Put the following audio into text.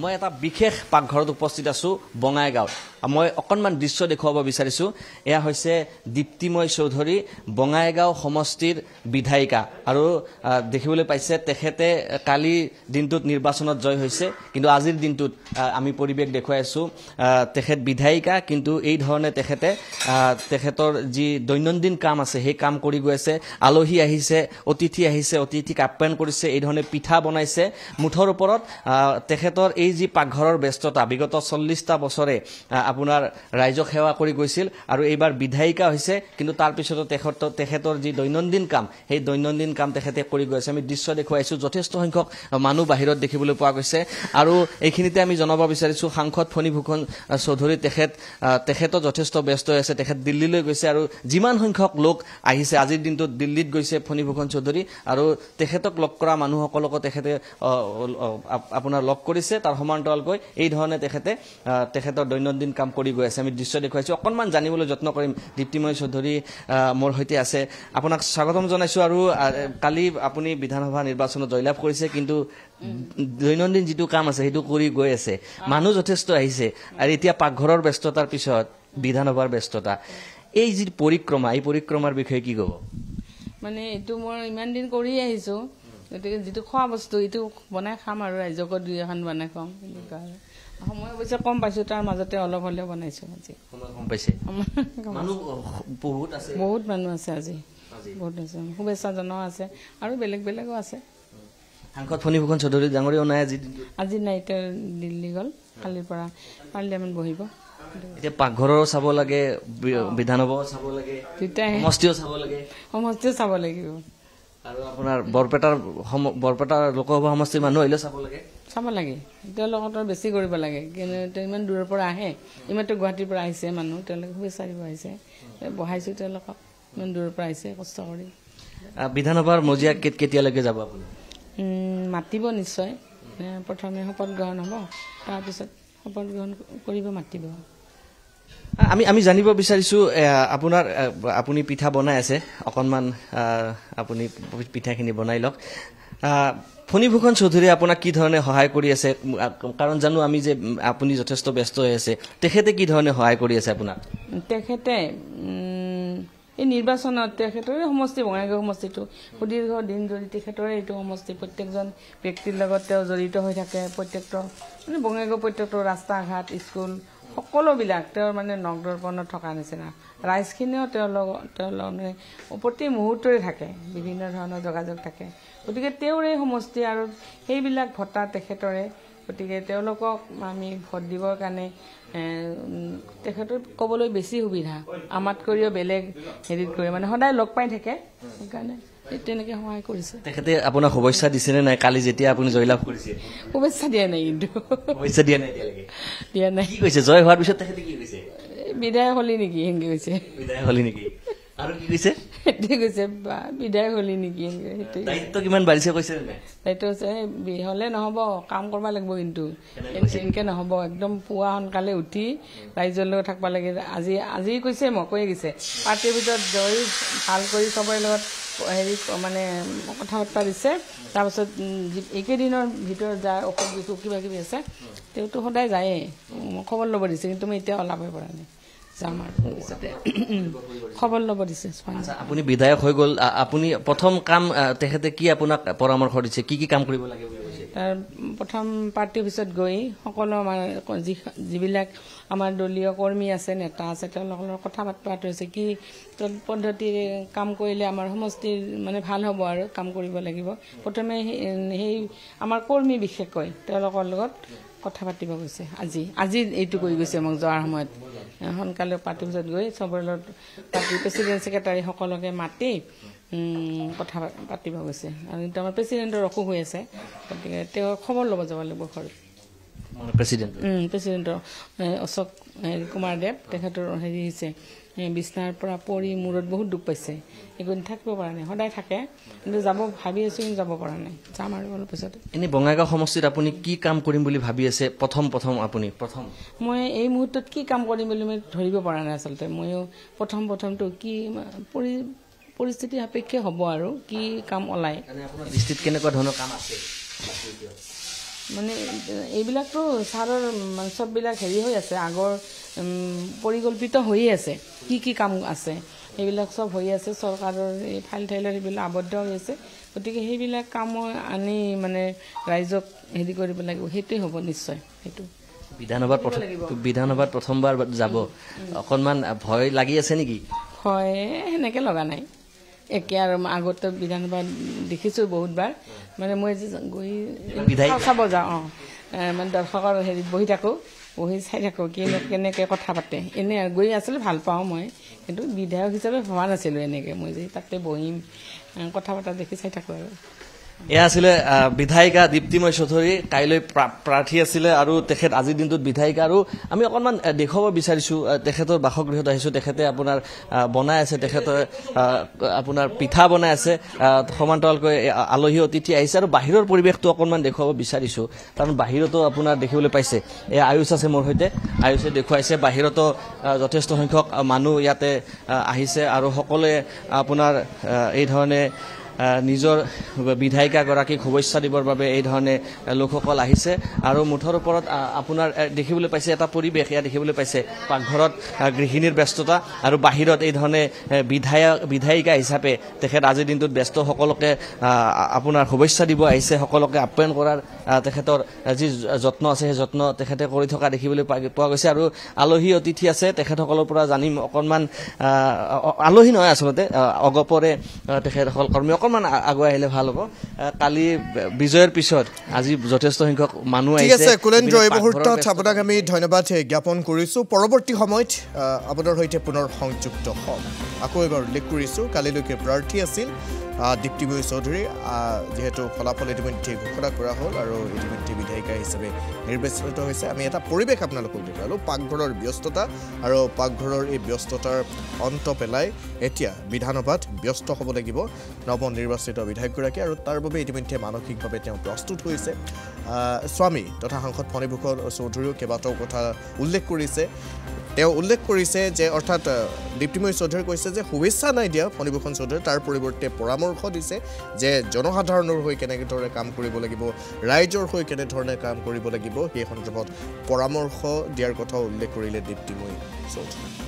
মই এটা বিশেষ পাকঘৰত উপস্থিত আছোঁ বঙাইগাঁৱত মই অকণমান দৃশ্য দেখুৱাব বিচাৰিছোঁ এয়া হৈছে দীপ্তিময় চৌধুৰী বঙাইগাঁও সমষ্টিৰ বিধায়িকা আৰু দেখিবলৈ পাইছে তেখেতে কালি দিনটোত নিৰ্বাচনত জয় হৈছে কিন্তু আজিৰ দিনটোত আমি পৰিৱেশ দেখুৱাই আছোঁ তেখেত বিধায়িকা কিন্তু এইধৰণে তেখেতে তেখেতৰ যি দৈনন্দিন কাম আছে সেই কাম কৰি গৈ আছে আলহী আহিছে অতিথি আহিছে অতিথিক আপ্যায়ন কৰিছে এইধৰণে পিঠা বনাইছে মুঠৰ ওপৰত তেখেতৰ এই যি পাকঘৰৰ ব্যস্ততা বিগত চল্লিছটা বছৰে আপোনাৰ ৰাইজক সেৱা কৰি গৈছিল আৰু এইবাৰ বিধায়িকা হৈছে কিন্তু তাৰপিছতো তেখেতৰ তেখেতৰ যি দৈনন্দিন কাম সেই দৈনন্দিন কাম তেখেতে কৰি গৈ আছে আমি দৃশ্য দেখুৱাইছোঁ যথেষ্ট সংখ্যক মানুহ বাহিৰত দেখিবলৈ পোৱা গৈছে আৰু এইখিনিতে আমি জনাব বিচাৰিছোঁ সাংসদ ফণীভূষণ চৌধুৰী তেখেত তেখেতো যথেষ্ট ব্যস্ত হৈ আছে তেখেত দিল্লীলৈ গৈছে আৰু যিমান সংখ্যক লোক আহিছে আজিৰ দিনটোত দিল্লীত গৈছে ফণীভূষণ চৌধুৰী আৰু তেখেতক লগ কৰা মানুহসকলকো তেখেতে আপোনাৰ লগ কৰিছে তার সমান্তরালক এই ধরনের তখন দৈনন্দিন কাম করে গিয়ে আছে আমি দৃশ্য দেখাইছো অকনমান জানিলে যত্ন করি দীপ্তিময় চৌধুরী মোর সুত আছে আপনার স্বাগতম জানাইছো আৰু কালি আপুনি বিধানসভা নিৰ্বাচনত জয়লাভ কৰিছে কিন্তু দৈনন্দিন যিটো কাম আছে সেইটো কৰি গৈ আছে মানুহ যথেষ্ট আহিছে আৰু এতিয়া পাকঘৰৰ ব্যস্ততাৰ পিছত বিধানসভাৰ ব্যস্ততা এই যি পৰিক্ৰমা এই পৰিক্ৰমাৰ বিষয়ে কি কব মানে এই মানে ইমান দিন কৰেই আইসো গতিকে যিটো খোৱা বস্তু সেইটো বনাই খাম আৰু ৰাইজকো দুই এখন বনাই খুৱাম এনেকুৱা আৰু সময় অৱশ্যে কম পাইছোঁ তাৰ মাজতে অলপ হ'লেও বনাইছোঁ আজি বহুত মানুহ আছে আজি বহুত আছে শুভেচ্ছা জনাও আছে আৰু বেলেগ বেলেগো আছে সাংসদ ফণীভূষণ চৌধুৰী ডাঙৰীও নাই আজি আজি নাই তেওঁ দিল্লী গ'ল কালিৰ পৰা পাৰ্লিয়ামেণ্ট বহিব এতিয়া পাকঘৰৰ চাব লাগে বিধানসভাও চাব লাগে সমষ্টিও চাব লাগে সমষ্টিও চাব লাগিব আৰু আপোনাৰ বৰপেটাৰ বৰপেটাৰ লোকসভা সমষ্টিৰ মানুহ আহিলে চাব লাগে চাব লাগে তেওঁলোকৰ বেছি কৰিব লাগে কিন্তু ইমান দূৰৰ পৰা আহে ইমানটো গুৱাহাটীৰ পৰা আহিছে মানুহ তেওঁলোকে শুবেচাৰিব আহিছে বহাইছোঁ তেওঁলোকক ইমান দূৰৰ পৰা আহিছে কষ্ট কৰি বিধানসভাৰ মজিয়া কেতিয়ালৈকে যাব আপুনি মাতিব নিশ্চয় প্ৰথমে শপত গ্ৰহণ হ'ব তাৰপিছত শপত গ্ৰহণ কৰিব মাতিব আমি আমি জানিব বিচাৰিছোঁ আপোনাৰ আপুনি পিঠা বনাই আছে অকণমান আপুনি পিঠাখিনি বনাই লওক ফণীভূষণ চৌধুৰীয়ে আপোনাক কি ধৰণে সহায় কৰি আছে কাৰণ জানো আমি যে আপুনি যথেষ্ট ব্যস্ত হৈ আছে তেখেতে কি ধৰণে সহায় কৰি আছে আপোনাক তেখেতে এই নিৰ্বাচনত তেখেতৰে সমষ্টি বঙাইগাঁও সমষ্টিটো সুদীৰ্ঘ দিন ধৰি তেখেতৰে এইটো সমষ্টি প্ৰত্যেকজন ব্যক্তিৰ লগত তেওঁ জড়িত হৈ থাকে প্ৰত্যেকটো মানে বঙাইগাঁও প্ৰত্যেকটো ৰাস্তা ঘাট স্কুল সকলোবিলাক তেওঁৰ মানে নখ দৰ্পণত থকা নিচিনা ৰাইজখিনিও তেওঁৰ লগত তেওঁৰ মানে প্ৰতি মুহূৰ্তৰে থাকে বিভিন্ন ধৰণৰ যোগাযোগ থাকে গতিকে তেওঁৰ এই সমষ্টি আৰু সেইবিলাক ভতা তেখেতৰে গতিকে তেওঁলোকক আমি ভোট দিবৰ কাৰণে তেখেতৰ ক'বলৈ বেছি সুবিধা আমাতকৈও বেলেগ হেৰিত কৰি মানে সদায় লগ পাই থাকে সেইকাৰণে তেনেকে সহায় কৰিছে তেখেতে আপোনাক শুভেচ্ছা দিছে নে নাই কালি যেতিয়া আপুনি জয়লাভ কৰিছে শুভেচ্ছা দিয়া নাই কিন্তু শুভেচ্ছা দিয়া নাই এতিয়ালৈকে দিয়া নাই কি কৈছে জয় হোৱাৰ পিছত তেখেতে কি কৈছে বিদায় হলি নেকি হেংগে কৈছে বিদায় হলি নেকি উঠি ৰাইজৰ লগত থাকিব লাগে আজি আজি কৈছে মই কৈ গৈছে পাৰ্টিৰ ভিতৰত জয় ভাল কৰি চবৰে লগত হেৰি মানে কথা বাৰ্তা দিছে তাৰপাছত এইকেইদিনৰ ভিতৰত যাৰ অসুখ বিসুখ কিবা কিবি আছে তেওঁতো সদায় যায়েই খবৰ ল'ব দিছে কিন্তু মই এতিয়া ওলাবই পৰা নাই যাম আৰু খবৰ ল'ব দিছে আপুনি বিধায়ক হৈ গ'ল আপুনি প্ৰথম কাম তেখেতে কি আপোনাক পৰামৰ্শ দিছে কি কি কাম কৰিব লাগে প্ৰথম পাৰ্টি অফিচত গৈ সকলো আমাৰ যি যিবিলাক আমাৰ দলীয় কৰ্মী আছে নেতা আছে তেওঁলোকৰ লগত কথা পাতি হৈছে কি পদ্ধতিৰে কাম কৰিলে আমাৰ সমষ্টিৰ মানে ভাল হ'ব আৰু কাম কৰিব লাগিব প্ৰথমে সেই আমাৰ কৰ্মী বিশেষকৈ তেওঁলোকৰ লগত কথা পাতিব গৈছে আজি আজি এইটো কৰি গৈছে মোক যোৱাৰ সময়ত সোনকালে পাৰ্টি অফিচত গৈ চবৰে লগত পাৰ্টি প্ৰেচিডেণ্ট ছেক্ৰেটাৰীসকলকে মাতি কথা পাতিব গৈছে আৰু কিন্তু আমাৰ প্ৰেচিডেণ্টৰ অসুখ হৈ আছে গতিকে তেওঁ খবৰ ল'ব যাব লাগিব ঘৰত প্ৰেচিডেণ্টৰ অশোক হেৰি কুমাৰ দেৱ তেখেতৰ হেৰি হৈছে বিচনাৰ পৰা পৰি মূৰত বহুত দুখ পাইছে এইখিনি থাকিব পৰা নাই সদায় থাকে কিন্তু যাব ভাবি আছোঁ কিন্তু যাব পৰা নাই যাম আৰু অলপ পিছত এনেই বঙাইগাঁও সমষ্টিত আপুনি কি কাম কৰিম বুলি ভাবি আছে প্ৰথম প্ৰথম আপুনি প্ৰথম মই এই মুহূৰ্তত কি কাম কৰিম বুলি মই ধৰিব পৰা নাই আচলতে ময়ো প্ৰথম প্ৰথমটো কি পৰি পৰিস্থিতি সাপেক্ষে হ'ব আৰু কি কাম ওলায় দৃষ্টিত কেনেকুৱা ধৰণৰ কাম আছে মানে এইবিলাকতো ছাৰৰ মানে চববিলাক হেৰি হৈ আছে আগৰ পৰিকল্পিত হৈয়ে আছে কি কি কাম আছে সেইবিলাক চব হৈ আছে চৰকাৰৰ এই ফাইল ঠাইলৰ সেইবিলাক আৱদ্ধ হৈ আছে গতিকে সেইবিলাক কাম আনি মানে ৰাইজক হেৰি কৰিব লাগিব সেইটোৱে হ'ব নিশ্চয় সেইটো বিধানসভাত প্ৰথম বিধানসভাত প্ৰথমবাৰ যাব অকণমান ভয় লাগি আছে নেকি ভয় সেনেকৈ লগা নাই একে আৰু আগতে বিধানসভাত দেখিছোঁ বহুতবাৰ মানে মই গৈ চাব যাওঁ অঁ মানে দৰ্শকৰ হেৰিত বহি থাকোঁ বহি চাই থাকোঁ কি কেনেকৈ কথা পাতে এনেই গৈ আচলতে ভাল পাওঁ মই কিন্তু বিধায়ক হিচাপে ভবা নাছিলোঁ এনেকৈ মই যে তাতে বহিম কথা পতা দেখি চাই থাকোঁ আৰু এয়া আছিলে বিধায়িকা দীপ্তিময় চৌধুৰী কাইলৈ প্ৰাৰ্থী আছিলে আৰু তেখেত আজিৰ দিনটোত বিধায়িকা আৰু আমি অকণমান দেখুৱাব বিচাৰিছোঁ তেখেতৰ বাসগৃহত আহিছোঁ তেখেতে আপোনাৰ বনাই আছে তেখেতে আপোনাৰ পিঠা বনাই আছে সমান্তৰালকৈ আলহী অতিথি আহিছে আৰু বাহিৰৰ পৰিৱেশটো অকণমান দেখুৱাব বিচাৰিছোঁ কাৰণ বাহিৰতো আপোনাৰ দেখিবলৈ পাইছে এই আয়ুষ আছে মোৰ সৈতে আয়ুষে দেখুৱাইছে বাহিৰতো যথেষ্ট সংখ্যক মানুহ ইয়াতে আহিছে আৰু সকলোৱে আপোনাৰ এই ধৰণে নিজৰ বিধায়িকাগৰাকীক শুভেচ্ছা দিবৰ বাবে এই ধৰণে লোকসকল আহিছে আৰু মুঠৰ ওপৰত আপোনাৰ দেখিবলৈ পাইছে এটা পৰিৱেশ এয়া দেখিবলৈ পাইছে পাকঘৰত গৃহিণীৰ ব্যস্ততা আৰু বাহিৰত এই ধৰণে বিধায়ক বিধায়িকা হিচাপে তেখেত আজিৰ দিনটোত ব্যস্ত সকলোকে আপোনাৰ শুভেচ্ছা দিব আহিছে সকলোকে আপ্যায়ন কৰাৰ তেখেতৰ যি যত্ন আছে সেই যত্ন তেখেতে কৰি থকা দেখিবলৈ পোৱা গৈছে আৰু আলহী অতিথি আছে তেখেতসকলৰ পৰা জানিম অকণমান আলহী নহয় আচলতে অগপৰে তেখেতসকল কৰ্মী অকণ অকণমান আগুৱাই আহিলে ভাল হ'ব কালি বিজয়ৰ পিছত আজি যথেষ্ট সংখ্যক মানুহ আহিছে আছে কুলেন্দ্ৰ এই মুহূৰ্তত আপোনাক আমি ধন্যবাদ জ্ঞাপন কৰিছোঁ পৰৱৰ্তী সময়ত আপোনাৰ সৈতে পুনৰ সংযুক্ত হ'ম আকৌ এবাৰ উল্লেখ কৰিছোঁ কালিলৈকে প্ৰাৰ্থী আছিল দীপ্তিময় চৌধুরী যেহেতু ফলাফল ইতিমধ্যে ঘোষণা করা হল আর ইতিমধ্যে বিধায়িকা হিসাবে নির্বাচিত হয়েছে আমি এটা পরিবেশ আপনার দেখালো পাকঘরের ব্যস্ততা আর পাকঘরের এই ব্যস্ততার অন্ত পেলায় এতিয়া বিধানসভাত ব্যস্ত হব লাগিব নবনির্বাচিত বিধায়কগী আর তারপরে ইতিমধ্যে মানসিকভাবে প্রস্তুত হয়েছে স্বামী তথা সাংসদ ফণীভূষণ চৌধুরীও কেবাটাও কথা উল্লেখ করেছে তেওঁ উল্লেখ কৰিছে যে অৰ্থাৎ দীপ্তিময় চৌধুৰীয়ে কৈছে যে শুভেচ্ছা নাই দিয়া ফণীভূষণ চৌধুৰী তাৰ পৰিৱৰ্তে পৰামৰ্শ দিছে যে জনসাধাৰণৰ হৈ কেনেদৰে কাম কৰিব লাগিব ৰাইজৰ হৈ কেনেধৰণে কাম কৰিব লাগিব সেই সন্দৰ্ভত পৰামৰ্শ দিয়াৰ কথা উল্লেখ কৰিলে দীপ্তিময় চৌধুৰী